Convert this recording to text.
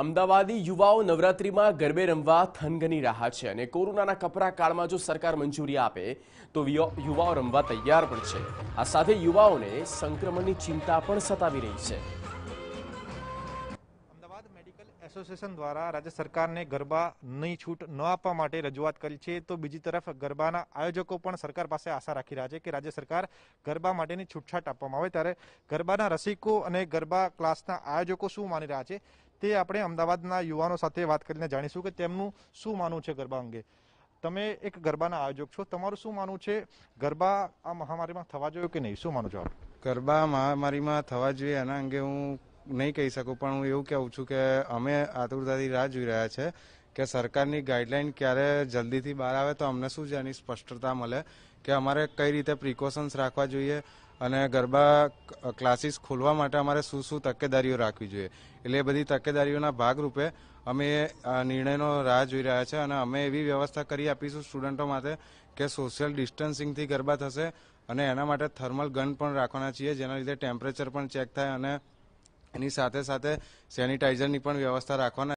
અમદાવાદી યુવાઓ નવરાત્રિમાં ગરબે રમવા થનગની રહ્યા છે અને કોરોનાના કપરા કાળમાં જો સરકાર મંજૂરી આપે તો યુવાઓ રમવા તૈયાર પણ છે આ સાથે યુવાઓને સંક્રમણની ચિંતા પણ સતાવી રહી છે અમદાવાદ મેડિકલ એસોસિએશન દ્વારા રાજ્ય સરકારને ગરબા નહીં છૂટ ન આપવા માટે રજૂઆત કરી છે તો બીજી તરફ ગરબાના આયોજકો પણ સરકાર પાસે આશા રાખી રહ્યા છે કે રાજ્ય સરકાર ગરબા માટેની છૂટછાટ આપવામાં આવે ત્યારે ગરબાના રસિકો અને ગરબા ક્લાસના આયોજકો શું માની રહ્યા છે તે આપણે અમદાવાદના યુવાનો સાથે વાત કરીને જાણીશું કે તેમનું શું માનવું છે ગરબા અંગે તમે એક ગરબાના આયોજક છો તમારું શું માનવું છે ગરબા આ મહામારીમાં થવા જોઈએ કે નહીં શું માનો છો ગરબા મહામારીમાં થવા જોઈએ એના અંગે હું નહીં કહી શકું પણ હું એવું કહેવું છું કે અમે આતુરતાથી રાહ જોઈ રહ્યા છે કે સરકારની ગાઈડલાઈન ક્યારે જલ્દીથી બહાર આવે તો અમને શું છે એની સ્પષ્ટતા મળે કે અમારે કઈ રીતે પ્રિકોશન્સ રાખવા જોઈએ અને ગરબા ક્લાસીસ ખોલવા માટે અમારે શું શું તકેદારીઓ રાખવી જોઈએ એટલે એ બધી તકેદારીઓના ભાગરૂપે અમે નિર્ણયનો રાહ જોઈ રહ્યા છે અને અમે એવી વ્યવસ્થા કરી આપીશું સ્ટુડન્ટો માટે કે સોશિયલ ડિસ્ટન્સિંગથી ગરબા થશે અને એના માટે થર્મલ ગન પણ રાખવાના છીએ જેના લીધે ટેમ્પરેચર પણ ચેક થાય અને એની સાથે સાથે સેનિટાઈઝરની પણ વ્યવસ્થા રાખવાના